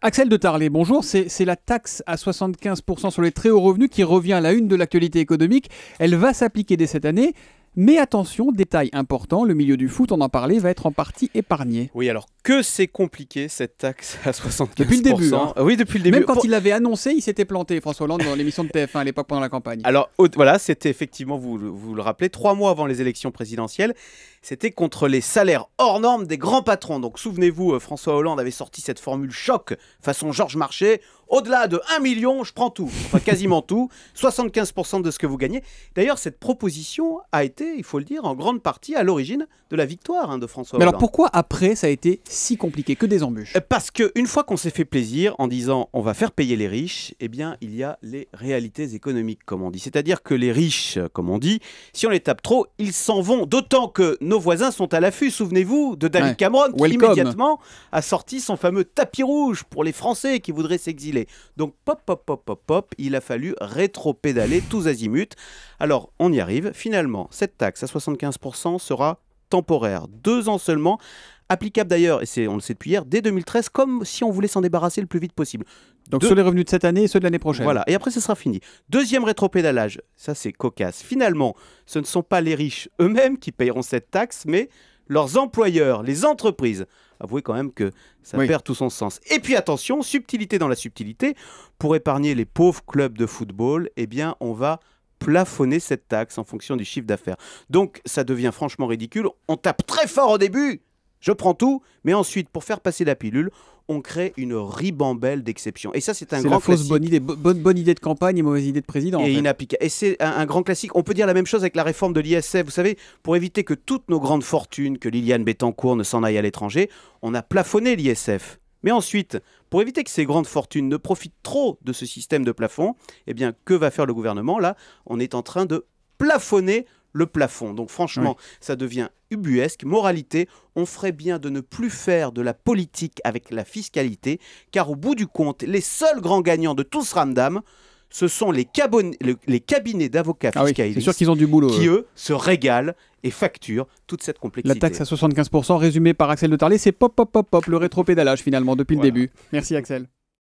Axel de Tarlet, bonjour. C'est la taxe à 75% sur les très hauts revenus qui revient à la une de l'actualité économique. Elle va s'appliquer dès cette année. Mais attention, détail important, le milieu du foot, on en parlait, va être en partie épargné. Oui, alors que c'est compliqué cette taxe à 75%. Depuis le début. Hein. Oui, depuis le début. Même quand il l'avait annoncé, il s'était planté, François Hollande, dans l'émission de TF1 à l'époque pendant la campagne. Alors voilà, c'était effectivement, vous, vous le rappelez, trois mois avant les élections présidentielles, c'était contre les salaires hors normes des grands patrons. Donc souvenez-vous, euh, François Hollande avait sorti cette formule choc façon Georges Marchais. Au-delà de 1 million, je prends tout, enfin quasiment tout, 75% de ce que vous gagnez. D'ailleurs, cette proposition a été, il faut le dire, en grande partie à l'origine de la victoire hein, de François Hollande. Mais alors pourquoi après ça a été si compliqué que des embûches euh, Parce qu'une fois qu'on s'est fait plaisir en disant on va faire payer les riches, eh bien il y a les réalités économiques, comme on dit. C'est-à-dire que les riches, comme on dit, si on les tape trop, ils s'en vont. D'autant que nos voisins sont à l'affût, souvenez-vous, de David Cameron qui immédiatement a sorti son fameux tapis rouge pour les Français qui voudraient s'exiler. Donc pop, pop, pop, pop, pop, il a fallu rétro-pédaler tous azimuts. Alors on y arrive. Finalement, cette taxe à 75% sera temporaire. Deux ans seulement, applicable d'ailleurs, et c'est, on le sait depuis hier, dès 2013, comme si on voulait s'en débarrasser le plus vite possible. Donc sur les revenus de cette année et ceux de l'année prochaine. Voilà, et après ce sera fini. Deuxième rétropédalage, ça c'est cocasse. Finalement, ce ne sont pas les riches eux-mêmes qui paieront cette taxe, mais leurs employeurs, les entreprises. Avouez quand même que ça perd tout son sens. Et puis attention, subtilité dans la subtilité, pour épargner les pauvres clubs de football, eh bien on va plafonner cette taxe en fonction du chiffre d'affaires. Donc ça devient franchement ridicule. On tape très fort au début, je prends tout, mais ensuite, pour faire passer la pilule, on crée une ribambelle d'exceptions. Et ça, c'est un grand classique. bonne idée, bonne, bonne, idée de campagne et mauvaise idée de président. Et, et c'est un, un, grand classique. On peut dire la même chose avec la réforme de l'ISF. Vous savez, pour éviter que toutes nos grandes fortunes, que Liliane Bettencourt ne s'en aille à l'étranger, on a plafonné l'ISF. Mais ensuite, pour éviter que ces grandes fortunes ne profitent trop de ce système de plafond, eh bien, que va faire le gouvernement Là, on est en train de plafonner le plafond. Donc franchement, ça devient ubuesque. Moralité, on ferait bien de ne plus faire de la politique avec la fiscalité, car au bout du compte, les seuls grands gagnants de tout ce ramdam, ce sont les, les cabinets d'avocats ah sûr qu'ils ont du boulot, qui, eux, se régalent et facturent toute cette complexité. La taxe à 75%, résumée par Axel de Tarlet, c'est pop, pop, pop, pop, le rétropédalage finalement depuis le début. Merci Axel.